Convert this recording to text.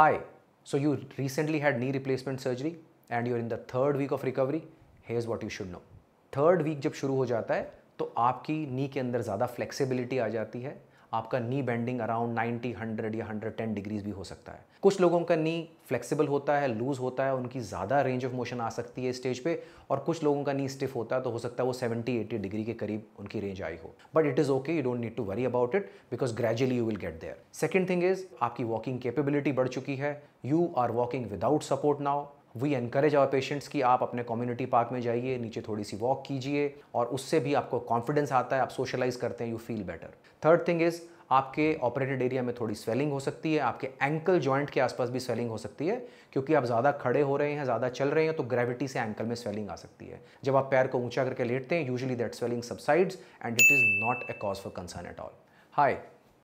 Hi, so you recently had knee replacement surgery and you're in the third week of recovery. Here's what you should know. Third week जब शुरू हो जाता है तो आपकी knee के अंदर ज़्यादा flexibility आ जाती है आपका नी बेंडिंग अराउंड 90, 100 या 110 डिग्रीज भी हो सकता है कुछ लोगों का नी फ्लेक्सिबल होता है लूज होता है उनकी ज़्यादा रेंज ऑफ मोशन आ सकती है स्टेज पे और कुछ लोगों का नी स्टिफ होता है तो हो सकता है वो 70, 80 डिग्री के करीब उनकी रेंज आई हो but it is okay you don't need to worry about it because gradually you will get there second thing is आपकी वॉकिंग कैपेबिलिटी बढ़ चुकी है you are walking without support now we encourage our patients कि आप अपने community park में जाइए नीचे थोड़ी सी वॉक कीजिए और उससे भी आपको कॉन्फिडेंस आता है आप सोशलाइज करते हैं you feel better third thing is आपके ऑपरेटेड एरिया में थोड़ी स्वेलिंग हो सकती है आपके एंकल जॉइंट के आसपास भी स्वेलिंग हो सकती है क्योंकि आप ज़्यादा खड़े हो रहे हैं ज़्यादा चल रहे हैं तो ग्रेविटी से एंकल में स्वेलिंग आ सकती है जब आप पैर को ऊंचा करके लेटते हैं usually that swelling subsides and it is not a cause for concern at all high